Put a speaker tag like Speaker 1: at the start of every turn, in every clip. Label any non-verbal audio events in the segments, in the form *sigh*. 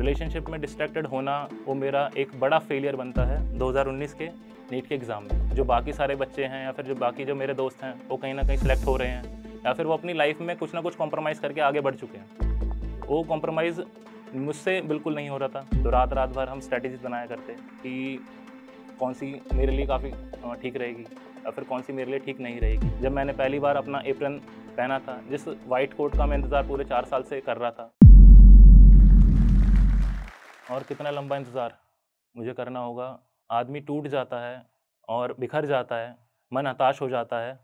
Speaker 1: relationship में distracted होना वो मेरा एक बड़ा फेलियर बनता है 2019 के नीट के एग्ज़ाम में जो बाकी सारे बच्चे हैं या फिर जो बाकी जो मेरे दोस्त हैं वो कहीं ना कहीं सेलेक्ट हो रहे हैं या फिर वो अपनी लाइफ में कुछ ना कुछ कॉम्प्रोमाइज़ करके आगे बढ़ चुके हैं वो कॉम्प्रोमाइज़ मुझसे बिल्कुल नहीं हो रहा था तो रात रात भर हम स्ट्रैटेजी बनाया करते कि कौन सी मेरे लिए काफ़ी ठीक रहेगी या फिर कौन सी मेरे लिए ठीक नहीं रहेगी जब मैंने पहली बार अपना एप्रन पहना था जिस वाइट कोट का मैं इंतज़ार पूरे चार साल से कर रहा था और कितना लंबा इंतज़ार मुझे करना होगा आदमी टूट जाता है और बिखर जाता है मन हताश हो जाता है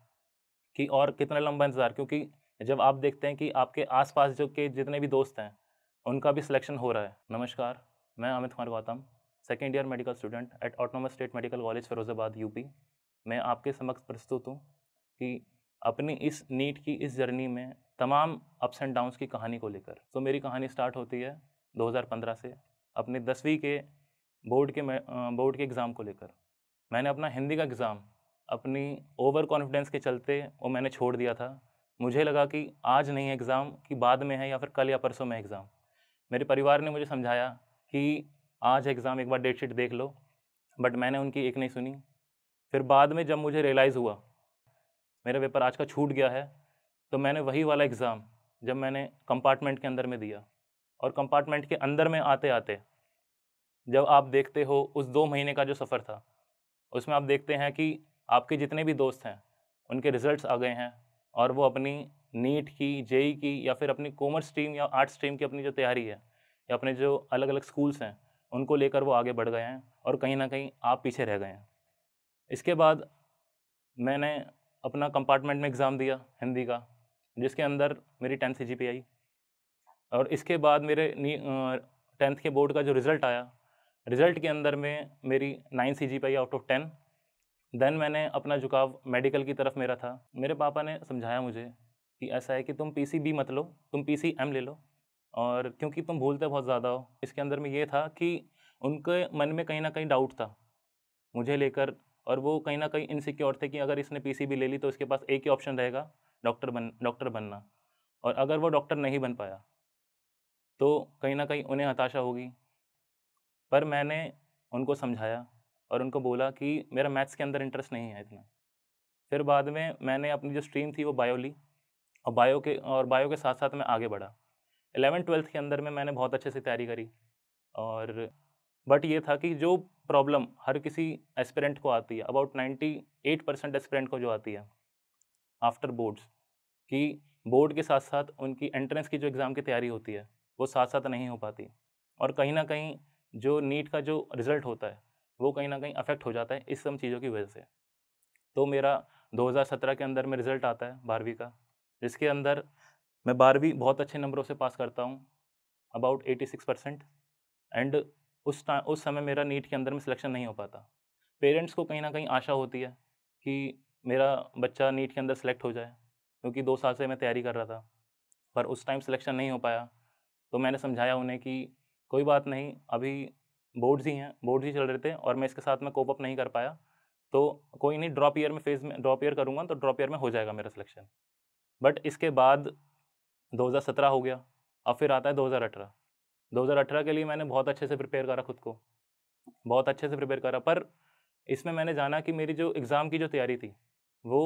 Speaker 1: कि और कितना लंबा इंतज़ार क्योंकि जब आप देखते हैं कि आपके आसपास जो के जितने भी दोस्त हैं उनका भी सिलेक्शन हो रहा है नमस्कार मैं Amit Kumar Gautam second year medical student at autonomous state medical college Firozabad UP मैं आपके समक्ष प्रस्तुत हूँ कि अपनी इस नीट की इस जर्नी में तमाम अप्स एंड डाउन्स की कहानी को लेकर तो मेरी कहानी स्टार्ट होती है 2015 से अपने दसवीं के बोर्ड के बोर्ड के एग्ज़ाम को लेकर मैंने अपना हिंदी का एग्ज़ाम अपनी ओवर कॉन्फिडेंस के चलते वो मैंने छोड़ दिया था मुझे लगा कि आज नहीं एग्ज़ाम कि बाद में है या फिर कल या परसों में एग्ज़ाम मेरे परिवार ने मुझे समझाया कि आज एग्ज़ाम एक बार डेट शीट देख लो बट मैंने उनकी एक नहीं सुनी फिर बाद में जब मुझे रियलाइज़ हुआ मेरा पेपर आज का छूट गया है तो मैंने वही वाला एग्ज़ाम जब मैंने कंपार्टमेंट के अंदर में दिया और कंपार्टमेंट के अंदर में आते आते जब आप देखते हो उस दो महीने का जो सफ़र था उसमें आप देखते हैं कि आपके जितने भी दोस्त हैं उनके रिज़ल्ट आ गए हैं और वो अपनी नीट की जेई की या फिर अपनी कॉमर्स स्ट्रीम या आर्ट्स स्ट्रीम की अपनी जो तैयारी है या अपने जो अलग अलग स्कूल्स हैं उनको लेकर वो आगे बढ़ गए हैं और कहीं ना कहीं आप पीछे रह गए हैं इसके बाद मैंने अपना कंपार्टमेंट में एग्ज़ाम दिया हिंदी का जिसके अंदर मेरी टेंथ सी जी आई और इसके बाद मेरे टेंथ के बोर्ड का जो रिज़ल्ट आया रिज़ल्ट के अंदर में मेरी nine C G PA out of ten then मैंने अपना झुकाव मेडिकल की तरफ मेरा था मेरे पापा ने समझाया मुझे कि ऐसा है कि तुम पी सी बी मत लो तुम पी सी एम ले लो और क्योंकि तुम भूलते बहुत ज़्यादा हो इसके अंदर में ये था कि उनके मन में कहीं ना कहीं डाउट था मुझे लेकर और वो कहीं ना कहीं इनसिक्योर थे कि अगर इसने पीसीबी ले ली तो इसके पास एक ही ऑप्शन रहेगा डॉक्टर बन डॉक्टर बनना और अगर वो डॉक्टर नहीं बन पाया तो कहीं ना कहीं उन्हें हताशा होगी पर मैंने उनको समझाया और उनको बोला कि मेरा मैथ्स के अंदर इंटरेस्ट नहीं है इतना फिर बाद में मैंने अपनी जो स्ट्रीम थी वो बायो ली और बायो के और बायो के साथ साथ मैं आगे बढ़ा एलेवन ट्वेल्थ के अंदर में मैंने बहुत अच्छे से तैयारी करी और बट ये था कि जो प्रॉब्लम हर किसी एस्पिरेंट को आती है about ninety eight percent aspirant को जो आती है आफ्टर बोर्ड्स कि बोर्ड के साथ साथ उनकी एंट्रेंस की जो एग्ज़ाम की तैयारी होती है वो साथ साथ नहीं हो पाती और कहीं ना कहीं जो नीट का जो रिज़ल्ट होता है वो कहीं ना कहीं अफेक्ट हो जाता है इस सब चीज़ों की वजह से तो मेरा 2017 के अंदर में रिज़ल्ट आता है बारहवीं का जिसके अंदर मैं बारहवीं बहुत अच्छे नंबरों से पास करता हूँ अबाउट 86 परसेंट एंड उस उस समय मेरा नीट के अंदर में सिलेक्शन नहीं हो पाता पेरेंट्स को कहीं ना कहीं आशा होती है कि मेरा बच्चा नीट के अंदर सेलेक्ट हो जाए क्योंकि दो साल से मैं तैयारी कर रहा था पर उस टाइम सिलेक्शन नहीं हो पाया तो मैंने समझाया उन्हें कि कोई बात नहीं अभी बोर्ड्स ही हैं बोर्ड्स ही चल रहे थे और मैं इसके साथ में कोप अप नहीं कर पाया तो कोई नहीं ड्रॉप ईयर में फेज में ड्रॉप ईयर करूँगा तो ड्रॉप ईयर में हो जाएगा मेरा सिलेक्शन बट इसके बाद 2017 हो गया अब फिर आता है 2018 2018 के लिए मैंने बहुत अच्छे से प्रिपेयर करा खुद को बहुत अच्छे से प्रिपेयर करा पर इसमें मैंने जाना कि मेरी जो एग्ज़ाम की जो तैयारी थी वो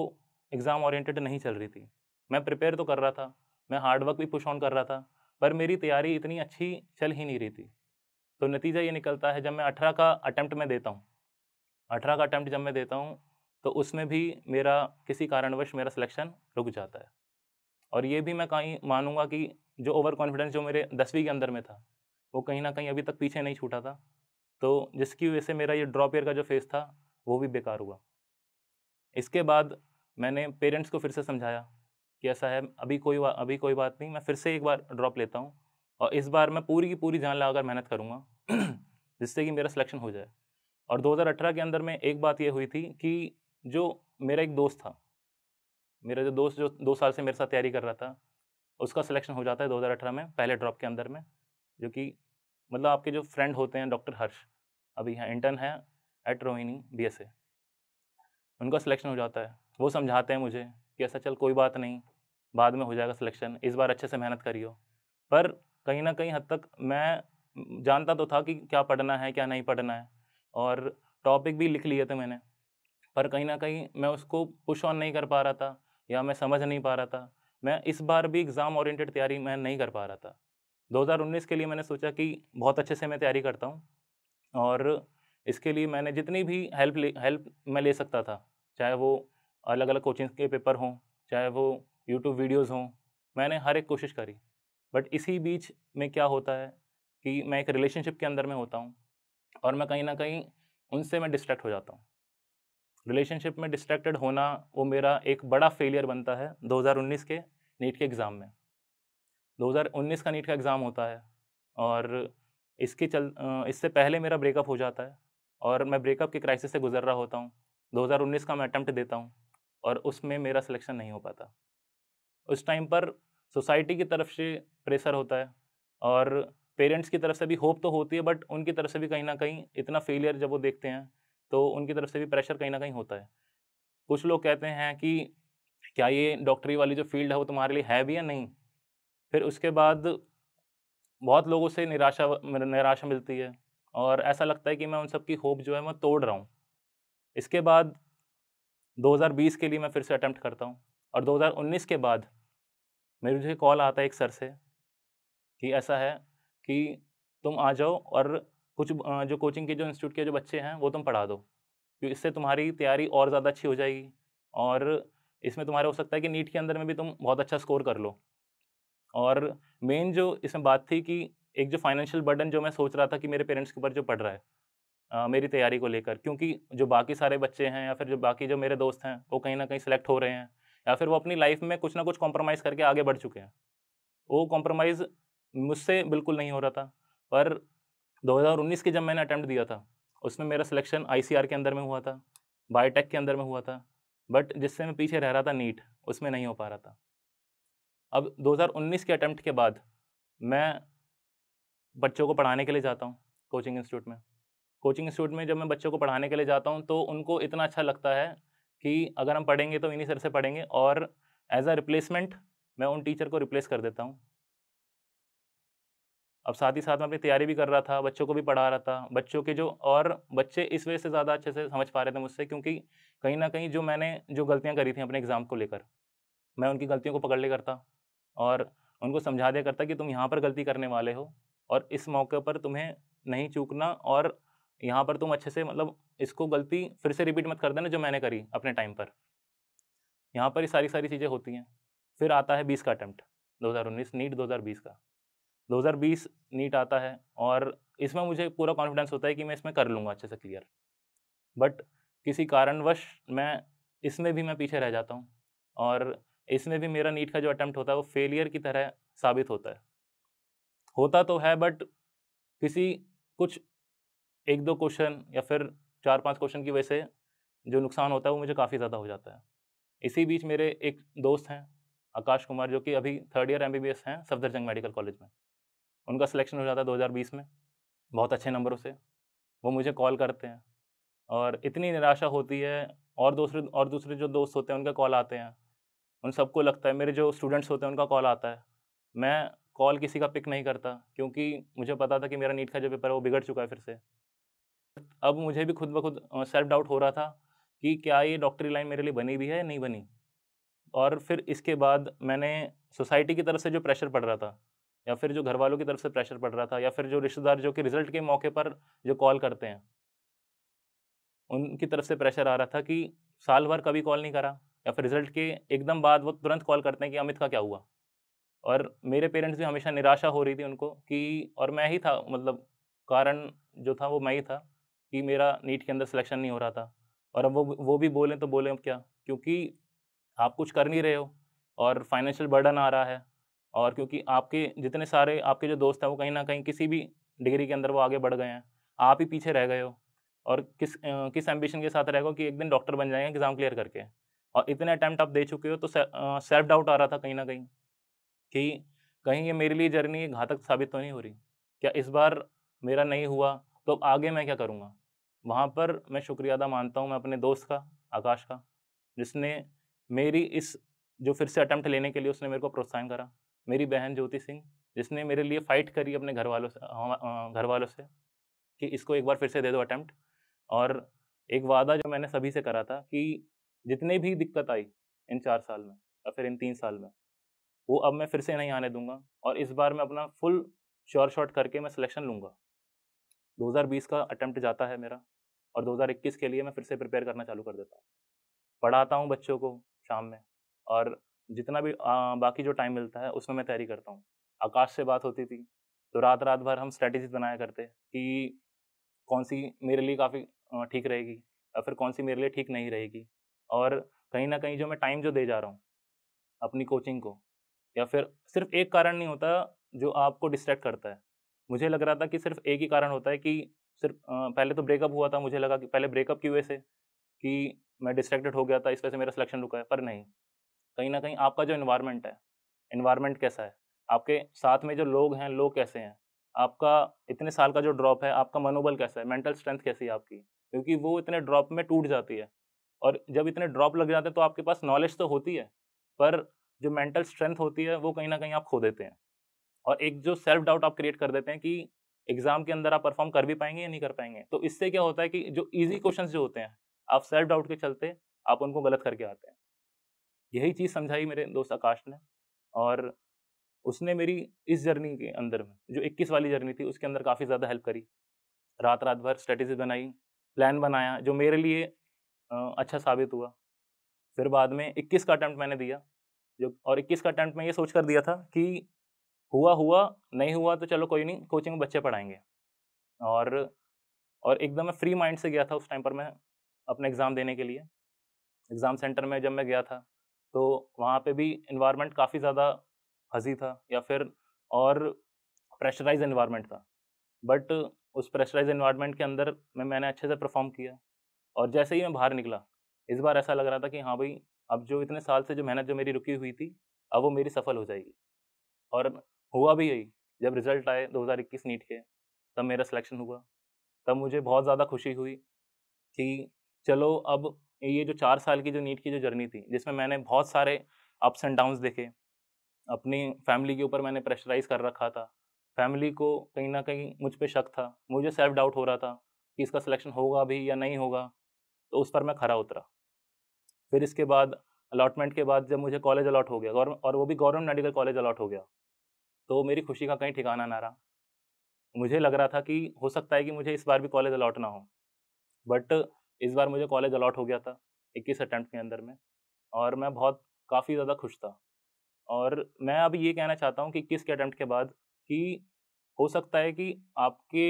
Speaker 1: एग्ज़ाम ओरिएंटेड नहीं चल रही थी मैं प्रिपेयर तो कर रहा था मैं हार्डवर्क भी पुश ऑन कर रहा था पर मेरी तैयारी इतनी अच्छी चल ही नहीं रही थी तो नतीजा ये निकलता है जब मैं अठारह का अटैम्प्ट में देता हूँ अठारह का अटैम्प्ट जब मैं देता हूँ तो उसमें भी मेरा किसी कारणवश मेरा सिलेक्शन रुक जाता है और ये भी मैं कहीं मानूंगा कि जो ओवर कॉन्फिडेंस जो मेरे दसवीं के अंदर में था वो कहीं ना कहीं अभी तक पीछे नहीं छूटा था तो जिसकी वजह से मेरा ये ड्रॉप ईयर का जो फेस था वो भी बेकार हुआ इसके बाद मैंने पेरेंट्स को फिर से समझाया कि ऐसा है अभी कोई अभी कोई बात नहीं मैं फिर से एक बार ड्रॉप लेता हूँ और इस बार मैं पूरी की पूरी जान लगाकर मेहनत करूँगा *clears throat* जिससे कि मेरा सिलेक्शन हो जाए और 2018 के अंदर में एक बात ये हुई थी कि जो मेरा एक दोस्त था मेरा जो दोस्त जो दो साल से मेरे साथ तैयारी कर रहा था उसका सिलेक्शन हो जाता है 2018 में पहले ड्रॉप के अंदर में जो कि मतलब आपके जो फ्रेंड होते हैं डॉक्टर हर्ष अभी हैं इंटर्न है एट रोहिणी बी उनका सिलेक्शन हो जाता है वो समझाते हैं मुझे कि ऐसा चल कोई बात नहीं बाद में हो जाएगा सिलेक्शन इस बार अच्छे से मेहनत करियो पर कहीं ना कहीं हद तक मैं जानता तो था कि क्या पढ़ना है क्या नहीं पढ़ना है और टॉपिक भी लिख लिए थे मैंने पर कहीं ना कहीं मैं उसको पुश ऑन नहीं कर पा रहा था या मैं समझ नहीं पा रहा था मैं इस बार भी एग्ज़ाम ओरिएंटेड तैयारी मैं नहीं कर पा रहा था 2019 के लिए मैंने सोचा कि बहुत अच्छे से मैं तैयारी करता हूँ और इसके लिए मैंने जितनी भी हेल्प ले हेल्प मैं ले सकता था चाहे वो अलग अलग कोचिंग के पेपर हों चाहे वो यूट्यूब वीडियोस हों मैंने हर एक कोशिश करी बट इसी बीच में क्या होता है कि मैं एक रिलेशनशिप के अंदर में होता हूँ और मैं कहीं ना कहीं उनसे मैं डिस्ट्रैक्ट हो जाता हूँ रिलेशनशिप में डिस्ट्रैक्टेड होना वो मेरा एक बड़ा फेलियर बनता है 2019 के नीट के एग्ज़ाम में 2019 का नीट का एग्ज़ाम होता है और इसके चल इससे पहले मेरा ब्रेकअप हो जाता है और मैं ब्रेकअप के क्राइसिस से गुजर रहा होता हूँ 2019 का मैं अटैम्प्ट देता हूँ और उसमें मेरा सिलेक्शन नहीं हो पाता उस टाइम पर सोसाइटी की तरफ से प्रेशर होता है और पेरेंट्स की तरफ से भी होप तो होती है बट उनकी तरफ से भी कहीं ना कहीं इतना फेलियर जब वो देखते हैं तो उनकी तरफ से भी प्रेशर कहीं ना कहीं होता है कुछ लोग कहते हैं कि क्या ये डॉक्टरी वाली जो फील्ड है वो तुम्हारे लिए है भी या नहीं फिर उसके बाद बहुत लोगों से निराशा निराशा मिलती है और ऐसा लगता है कि मैं उन सब की होप जो है मैं तोड़ रहा हूँ इसके बाद 2020 के लिए मैं फिर से अटैम्प्ट करता हूँ और 2019 के बाद मेरे मुझे कॉल आता है एक सर से कि ऐसा है कि तुम आ जाओ और कुछ जो कोचिंग के जो इंस्टीट्यूट के जो बच्चे हैं वो तुम पढ़ा दो क्योंकि इससे तुम्हारी तैयारी और ज़्यादा अच्छी हो जाएगी और इसमें तुम्हारा हो सकता है कि नीट के अंदर में भी तुम बहुत अच्छा स्कोर कर लो और मेन जो इसमें बात थी कि एक जो फाइनेंशियल बर्डन जो मैं सोच रहा था कि मेरे पेरेंट्स के ऊपर जो पढ़ रहा है आ, मेरी तैयारी को लेकर क्योंकि जो बाकी सारे बच्चे हैं या फिर जो बाकी जो मेरे दोस्त हैं वो कहीं ना कहीं सेलेक्ट हो रहे हैं या फिर वो अपनी लाइफ में कुछ ना कुछ कॉम्प्रोमाइज़ करके आगे बढ़ चुके हैं वो कॉम्प्रोमाइज़ मुझसे बिल्कुल नहीं हो रहा था पर 2019 के जब मैंने अटैम्प्ट दिया था उसमें मेरा सिलेक्शन आई के अंदर में हुआ था बायोटेक के अंदर में हुआ था बट जिससे मैं पीछे रह रहा था नीट उसमें नहीं हो पा रहा था अब 2019 के अटैम्प्ट के बाद मैं बच्चों को पढ़ाने के लिए जाता हूँ कोचिंग इंस्टीट्यूट में कोचिंग इंस्टीट्यूट में जब मैं बच्चों को पढ़ाने के लिए जाता हूँ तो उनको इतना अच्छा लगता है कि अगर हम पढ़ेंगे तो इन्हीं सर से पढ़ेंगे और एज अ रिप्लेसमेंट मैं उन टीचर को रिप्लेस कर देता हूँ अब साथ ही साथ मैं अपनी तैयारी भी कर रहा था बच्चों को भी पढ़ा रहा था बच्चों के जो और बच्चे इस वजह से ज़्यादा अच्छे से समझ पा रहे थे मुझसे क्योंकि कहीं ना कहीं जो मैंने जो गलतियाँ करी थी अपने एग्ज़ाम को लेकर मैं उनकी गलतियों को पकड़ ले करता और उनको समझा दिया करता कि तुम यहाँ पर गलती करने वाले हो और इस मौके पर तुम्हें नहीं चूकना और यहाँ पर तुम अच्छे से मतलब इसको गलती फिर से रिपीट मत कर देना जो मैंने करी अपने टाइम पर यहाँ पर ही सारी सारी चीज़ें होती हैं फिर आता है बीस का अटैम्प्ट दो नीट दो का 2020 नीट आता है और इसमें मुझे पूरा कॉन्फिडेंस होता है कि मैं इसमें कर लूँगा अच्छे से क्लियर बट किसी कारणवश मैं इसमें भी मैं पीछे रह जाता हूँ और इसमें भी मेरा नीट का जो अटैम्प्ट होता है वो फेलियर की तरह साबित होता है होता तो है बट किसी कुछ एक दो क्वेश्चन या फिर चार पाँच क्वेश्चन की वजह से जो नुकसान होता है वो मुझे काफ़ी ज़्यादा हो जाता है इसी बीच मेरे एक दोस्त हैं आकाश कुमार जो कि अभी थर्ड ईयर एम हैं सफदरजंग मेडिकल कॉलेज में उनका सिलेक्शन हो जाता है 2020 में बहुत अच्छे नंबरों से वो मुझे कॉल करते हैं और इतनी निराशा होती है और दूसरे और दूसरे जो दोस्त होते हैं उनका कॉल आते हैं उन सबको लगता है मेरे जो स्टूडेंट्स होते हैं उनका कॉल आता है मैं कॉल किसी का पिक नहीं करता क्योंकि मुझे पता था कि मेरा नीट का जो पेपर है वो बिगड़ चुका है फिर से अब मुझे भी खुद ब खुद सेल्फ डाउट हो रहा था कि क्या ये डॉक्टरी लाइन मेरे लिए बनी भी है या नहीं बनी और फिर इसके बाद मैंने सोसाइटी की तरफ से जो प्रेशर पड़ रहा था या फिर जो घर वालों की तरफ से प्रेशर पड़ रहा था या फिर जो रिश्तेदार जो कि रिजल्ट के मौके पर जो कॉल करते हैं उनकी तरफ से प्रेशर आ रहा था कि साल भर कभी कॉल नहीं करा या फिर रिजल्ट के एकदम बाद वो तुरंत कॉल करते हैं कि अमित का क्या हुआ और मेरे पेरेंट्स भी हमेशा निराशा हो रही थी उनको कि और मैं ही था मतलब कारण जो था वो मैं ही था कि मेरा नीट के अंदर सिलेक्शन नहीं हो रहा था और अब वो वो भी बोलें तो बोलें क्या क्योंकि आप कुछ कर नहीं रहे हो और फाइनेंशियल बर्डन आ रहा है और क्योंकि आपके जितने सारे आपके जो दोस्त हैं वो कहीं ना कहीं किसी भी डिग्री के अंदर वो आगे बढ़ गए हैं आप ही पीछे रह गए हो और किस किस एम्बिशन के साथ रह गए कि एक दिन डॉक्टर बन जाएंगे एग्ज़ाम क्लियर करके और इतने अटैम्प्ट आप दे चुके हो तो सेल्फ डाउट आ रहा था कहीं ना कहीं कि कहीं ये मेरे लिए जर्नी घातक साबित तो नहीं हो रही क्या इस बार मेरा नहीं हुआ तो अब आगे मैं क्या करूँगा वहाँ पर मैं शुक्रिया अदा मानता हूँ मैं अपने दोस्त का आकाश का जिसने मेरी इस जो फिर से अटैम्प्ट लेने के लिए उसने मेरे को प्रोत्साहन करा मेरी बहन ज्योति सिंह जिसने मेरे लिए फ़ाइट करी अपने घर वालों से घर वालों से कि इसको एक बार फिर से दे दो अटैम्प्ट और एक वादा जो मैंने सभी से करा था कि जितने भी दिक्कत आई इन चार साल में या फिर इन तीन साल में वो अब मैं फिर से नहीं आने दूंगा और इस बार मैं अपना फुल श्योर शॉट करके मैं सिलेक्शन लूँगा 2020 का अटैम्प्ट जाता है मेरा और 2021 के लिए मैं फिर से प्रिपेयर करना चालू कर देता हूँ पढ़ाता हूँ बच्चों को शाम में और जितना भी आ, बाकी जो टाइम मिलता है उसमें मैं तैयारी करता हूँ आकाश से बात होती थी तो रात रात भर हम स्ट्रेटजीज बनाया करते कि कौन सी मेरे लिए काफ़ी ठीक रहेगी या फिर कौन सी मेरे लिए ठीक नहीं रहेगी और कहीं ना कहीं जो मैं टाइम जो दे जा रहा हूँ अपनी कोचिंग को या फिर सिर्फ एक कारण नहीं होता जो आपको डिस्ट्रैक्ट करता है मुझे लग रहा था कि सिर्फ एक ही कारण होता है कि सिर्फ पहले तो ब्रेकअप हुआ था मुझे लगा कि पहले ब्रेकअप की वजह से कि मैं डिस्ट्रैक्टेड हो गया था इस वजह से मेरा सिलेक्शन रुका है पर नहीं कहीं ना कहीं आपका जो इन्वायरमेंट है इन्वायरमेंट कैसा है आपके साथ में जो लोग हैं लोग कैसे हैं आपका इतने साल का जो ड्रॉप है आपका मनोबल कैसा है मेंटल स्ट्रेंथ कैसी है आपकी क्योंकि वो इतने ड्रॉप में टूट जाती है और जब इतने ड्रॉप लग जाते हैं तो आपके पास नॉलेज तो होती है पर जो मेंटल स्ट्रेंथ होती है वो कहीं ना कहीं आप खो देते हैं और एक जो सेल्फ डाउट आप क्रिएट कर देते हैं कि एग्जाम के अंदर आप परफॉर्म कर भी पाएंगे या नहीं कर पाएंगे तो इससे क्या होता है कि जो इजी क्वेश्चन जो होते हैं आप सेल्फ डाउट के चलते आप उनको गलत करके आते हैं यही चीज़ समझाई मेरे दोस्त आकाश ने और उसने मेरी इस जर्नी के अंदर में जो 21 वाली जर्नी थी उसके अंदर काफ़ी ज़्यादा हेल्प करी रात रात भर स्ट्रेटजी बनाई प्लान बनाया जो मेरे लिए अच्छा साबित हुआ फिर बाद में 21 का अटैम्प्ट मैंने दिया जो और 21 का अटैम्प्ट मैं ये सोच कर दिया था कि हुआ हुआ नहीं हुआ तो चलो कोई नहीं कोचिंग में बच्चे पढ़ाएंगे और और एकदम मैं फ्री माइंड से गया था उस टाइम पर मैं अपने एग्ज़ाम देने के लिए एग्ज़ाम सेंटर में जब मैं गया था तो वहाँ पे भी इन्वायरमेंट काफ़ी ज़्यादा हंसी था या फिर और प्रेशराइज इन्वायरमेंट था बट उस प्रेशराइज इन्वायरमेंट के अंदर में मैंने अच्छे से परफॉर्म किया और जैसे ही मैं बाहर निकला इस बार ऐसा लग रहा था कि हाँ भाई अब जो इतने साल से जो मेहनत जो मेरी रुकी हुई थी अब वो मेरी सफल हो जाएगी और हुआ भी यही जब रिजल्ट आए 2021 नीट के तब मेरा सिलेक्शन हुआ तब मुझे बहुत ज़्यादा खुशी हुई कि चलो अब ये जो चार साल की जो नीट की जो जर्नी थी जिसमें मैंने बहुत सारे अप्स एंड डाउन्स देखे अपनी फैमिली के ऊपर मैंने प्रेशराइज कर रखा था फैमिली को कहीं ना कहीं मुझ पर शक था मुझे सेल्फ डाउट हो रहा था कि इसका सिलेक्शन होगा भी या नहीं होगा तो उस पर मैं खरा उतरा फिर इसके बाद अलाटमेंट के बाद जब मुझे कॉलेज अलाट हो गया और वो भी गवर्नमेंट मेडिकल कॉलेज अलाट हो गया तो मेरी खुशी का कहीं ठिकाना ना रहा मुझे लग रहा था कि हो सकता है कि मुझे इस बार भी कॉलेज अलॉट ना हो बट इस बार मुझे कॉलेज अलॉट हो गया था इक्कीस अटैम्प्ट के अंदर में और मैं बहुत काफ़ी ज़्यादा खुश था और मैं अब ये कहना चाहता हूँ कि इक्कीस के अटैम्प्ट के बाद कि हो सकता है कि आपके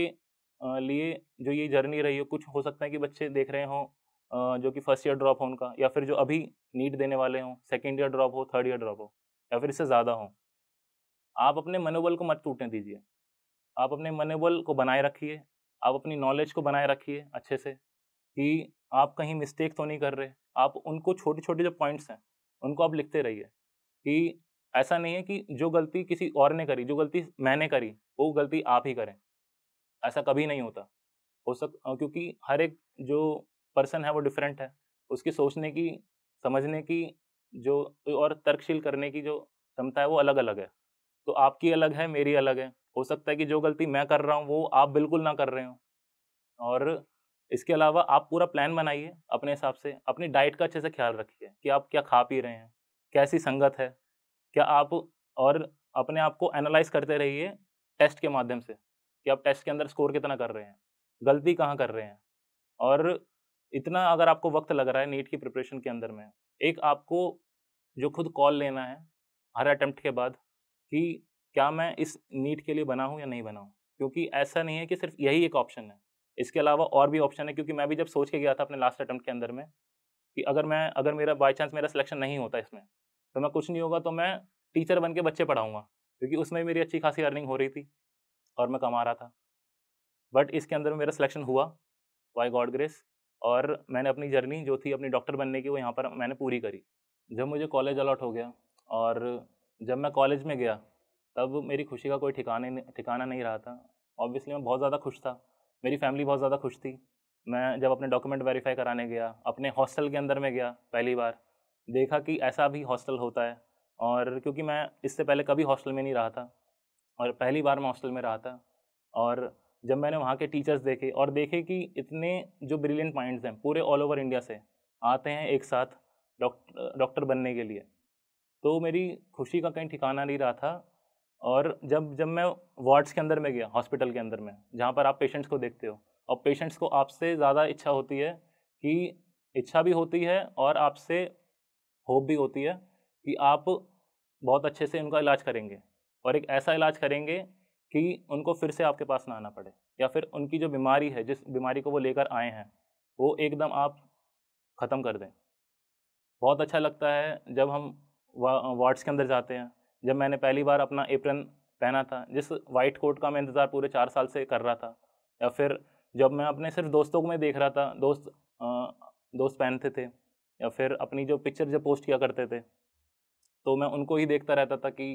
Speaker 1: लिए जो ये जर्नी रही हो कुछ हो सकता है कि बच्चे देख रहे हों जो कि फर्स्ट ईयर ड्रॉप हो उनका या फिर जो अभी नीट देने वाले हों सेकेंड ईयर ड्रॉप हो थर्ड ईयर ड्रॉप हो या फिर इससे ज़्यादा हों आप अपने मनोबल को मत टूटने दीजिए आप अपने मनोबल को बनाए रखिए आप अपनी नॉलेज को बनाए रखिए अच्छे से कि आप कहीं मिस्टेक तो नहीं कर रहे आप उनको छोटे छोटे जो पॉइंट्स हैं उनको आप लिखते रहिए कि ऐसा नहीं है कि जो गलती किसी और ने करी जो गलती मैंने करी वो गलती आप ही करें ऐसा कभी नहीं होता हो सक क्योंकि हर एक जो पर्सन है वो डिफरेंट है उसकी सोचने की समझने की जो और तर्कशील करने की जो क्षमता है वो अलग अलग है तो आपकी अलग है मेरी अलग है हो सकता है कि जो गलती मैं कर रहा हूँ वो आप बिल्कुल ना कर रहे हो और इसके अलावा आप पूरा प्लान बनाइए अपने हिसाब से अपनी डाइट का अच्छे से ख्याल रखिए कि आप क्या खा पी रहे हैं कैसी संगत है क्या आप और अपने आप को एनालाइज करते रहिए टेस्ट के माध्यम से कि आप टेस्ट के अंदर स्कोर कितना कर रहे हैं गलती कहाँ कर रहे हैं और इतना अगर आपको वक्त लग रहा है नीट की प्रिपरेशन के अंदर में एक आपको जो खुद कॉल लेना है हर अटैम्प्ट के बाद कि क्या मैं इस नीट के लिए बना हूँ या नहीं बना हूँ क्योंकि ऐसा नहीं है कि सिर्फ यही एक ऑप्शन है इसके अलावा और भी ऑप्शन है क्योंकि मैं भी जब सोच के गया था अपने लास्ट अटैम्प्ट के अंदर में कि अगर मैं अगर मेरा बाई चांस मेरा सिलेक्शन नहीं होता इसमें तो मैं कुछ नहीं होगा तो मैं टीचर बन के बच्चे पढ़ाऊँगा क्योंकि उसमें मेरी अच्छी खासी अर्निंग हो रही थी और मैं कमा रहा था बट इसके अंदर मेरा सिलेक्शन हुआ बाई गॉड ग्रेस और मैंने अपनी जर्नी जो थी अपनी डॉक्टर बनने की वो यहाँ पर मैंने पूरी करी जब मुझे कॉलेज अलॉट हो गया और जब मैं कॉलेज में गया तब मेरी खुशी का कोई ठिकाने ठिकाना नहीं रहा था ऑब्वियसली मैं बहुत ज़्यादा खुश था मेरी फैमिली बहुत ज़्यादा खुश थी मैं जब अपने डॉक्यूमेंट वेरीफाई कराने गया अपने हॉस्टल के अंदर में गया पहली बार देखा कि ऐसा भी हॉस्टल होता है और क्योंकि मैं इससे पहले कभी हॉस्टल में नहीं रहा था और पहली बार मैं हॉस्टल में रहा था और जब मैंने वहाँ के टीचर्स देखे और देखे कि इतने जो ब्रिलियंट माइंड्स हैं पूरे ऑल ओवर इंडिया से आते हैं एक साथ डॉक्टर बनने के लिए तो मेरी खुशी का कहीं ठिकाना नहीं रहा था और जब जब मैं वार्ड्स के अंदर में गया हॉस्पिटल के अंदर में जहाँ पर आप पेशेंट्स को देखते हो और पेशेंट्स को आपसे ज़्यादा इच्छा होती है कि इच्छा भी होती है और आपसे होप भी होती है कि आप बहुत अच्छे से उनका इलाज करेंगे और एक ऐसा इलाज करेंगे कि उनको फिर से आपके पास ना आना पड़े या फिर उनकी जो बीमारी है जिस बीमारी को वो लेकर आए हैं वो एकदम आप ख़त्म कर दें बहुत अच्छा लगता है जब हम वार्ड्स के अंदर जाते हैं जब मैंने पहली बार अपना एप्रन पहना था जिस वाइट कोट का मैं इंतज़ार पूरे चार साल से कर रहा था या फिर जब मैं अपने सिर्फ दोस्तों को मैं देख रहा था दोस्त आ, दोस्त पहनते थे या फिर अपनी जो पिक्चर जब पोस्ट किया करते थे तो मैं उनको ही देखता रहता था कि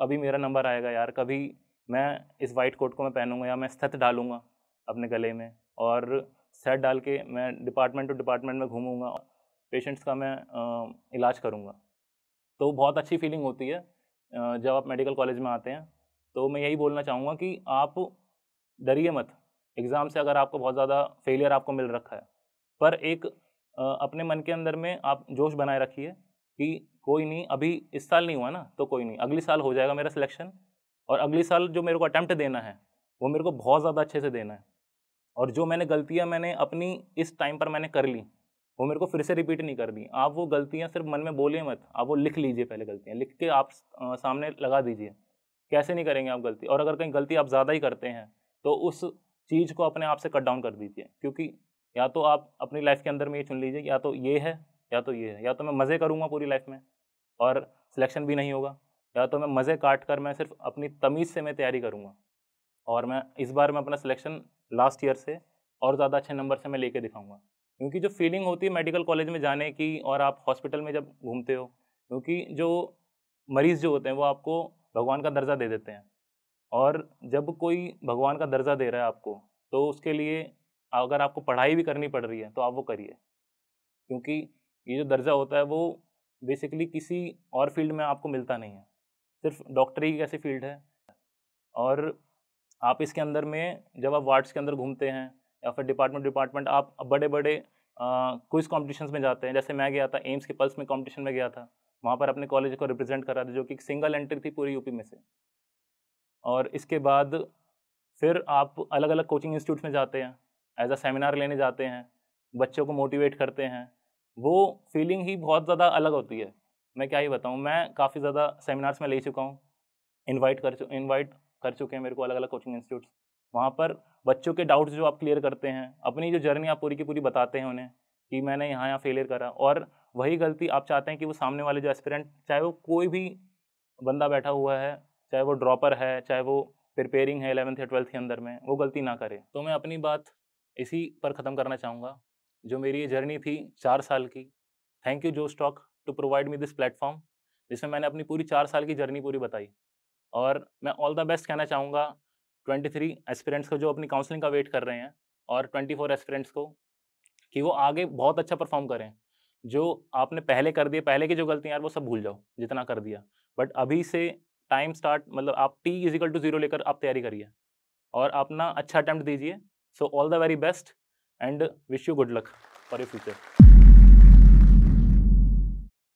Speaker 1: अभी मेरा नंबर आएगा यार कभी मैं इस वाइट कोट को मैं पहनूंगा या मैं स्थित डालूंगा अपने गले में और सेट डाल के मैं डिपार्टमेंट टू डिपार्टमेंट में घूमूंगा पेशेंट्स का मैं आ, इलाज करूंगा तो बहुत अच्छी फीलिंग होती है जब आप मेडिकल कॉलेज में आते हैं तो मैं यही बोलना चाहूँगा कि आप डरिए मत एग्ज़ाम से अगर आपको बहुत ज़्यादा फेलियर आपको मिल रखा है पर एक अपने मन के अंदर में आप जोश बनाए रखिए कि कोई नहीं अभी इस साल नहीं हुआ ना तो कोई नहीं अगले साल हो जाएगा मेरा सिलेक्शन और अगले साल जो मेरे को अटैम्प्ट देना है वो मेरे को बहुत ज़्यादा अच्छे से देना है और जो मैंने गलतियाँ मैंने अपनी इस टाइम पर मैंने कर ली वो मेरे को फिर से रिपीट नहीं करनी आप वो गलतियाँ सिर्फ मन में बोलिए मत आप वो लिख लीजिए पहले गलतियाँ लिख के आप सामने लगा दीजिए कैसे नहीं करेंगे आप गलती और अगर कहीं गलती आप ज़्यादा ही करते हैं तो उस चीज़ को अपने आप से कट डाउन कर दीजिए क्योंकि या तो आप अपनी लाइफ के अंदर में ये चुन लीजिए या तो ये है या तो ये है या तो मैं मज़े करूँगा पूरी लाइफ में और सिलेक्शन भी नहीं होगा या तो मैं मज़े काट कर मैं सिर्फ अपनी तमीज़ से मैं तैयारी करूँगा और मैं इस बार मैं अपना सिलेक्शन लास्ट ईयर से और ज़्यादा अच्छे नंबर से मैं लेके दिखाऊंगा क्योंकि जो फीलिंग होती है मेडिकल कॉलेज में जाने की और आप हॉस्पिटल में जब घूमते हो क्योंकि जो मरीज़ जो होते हैं वो आपको भगवान का दर्जा दे देते हैं और जब कोई भगवान का दर्जा दे रहा है आपको तो उसके लिए अगर आपको पढ़ाई भी करनी पड़ रही है तो आप वो करिए क्योंकि ये जो दर्जा होता है वो बेसिकली किसी और फील्ड में आपको मिलता नहीं है सिर्फ डॉक्टरी की ऐसी फील्ड है और आप इसके अंदर में जब आप वार्ड्स के अंदर घूमते हैं या फिर डिपार्टमेंट डिपार्टमेंट आप बड़े बड़े कुछ कॉम्पिटिशन में जाते हैं जैसे मैं गया था एम्स के पल्स में कॉम्पिटिशन में गया था वहाँ पर अपने कॉलेज को रिप्रेजेंट करा था जो कि सिंगल एंट्री थी पूरी यूपी में से और इसके बाद फिर आप अलग अलग कोचिंग इंस्टीट्यूट में जाते हैं एज अ सेमिनार लेने जाते हैं बच्चों को मोटिवेट करते हैं वो फीलिंग ही बहुत ज़्यादा अलग होती है मैं क्या ही बताऊँ मैं काफ़ी ज़्यादा सेमिनार्स में ले चुका हूँ इन्वाइट कर चु इन्वाइट कर चुके हैं मेरे को अलग अलग कोचिंग इंस्टीट्यूट्स वहाँ पर बच्चों के डाउट्स जो आप क्लियर करते हैं अपनी जो जर्नी आप पूरी की पूरी बताते हैं उन्हें कि मैंने यहाँ यहाँ फेलियर करा और वही गलती आप चाहते हैं कि वो सामने वाले जो एस्पिरेंट चाहे वो कोई भी बंदा बैठा हुआ है चाहे वो ड्रॉपर है चाहे वो प्रिपेयरिंग है एलेवंथ या ट्वेल्थ के अंदर में वो गलती ना करे तो मैं अपनी बात इसी पर ख़त्म करना चाहूँगा जो मेरी ये जर्नी थी चार साल की थैंक यू जो stock to provide me this platform जिसमें मैंने अपनी पूरी चार साल की जर्नी पूरी बताई और मैं ऑल द बेस्ट कहना चाहूँगा ट्वेंटी थ्री एस्पिरेंट्स को जो अपनी काउंसलिंग का वेट कर रहे हैं और ट्वेंटी फोर एस्पिरेंट्स को कि वो आगे बहुत अच्छा परफॉर्म करें जो आपने पहले कर दिए पहले की जो गलतियाँ यार वो सब भूल जाओ जितना कर दिया बट अभी से टाइम स्टार्ट मतलब आप टी इजिकल टू जीरो लेकर आप तैयारी करिए और अपना अच्छा अटैम्प्ट दीजिए so all the very best and wish you good luck for your future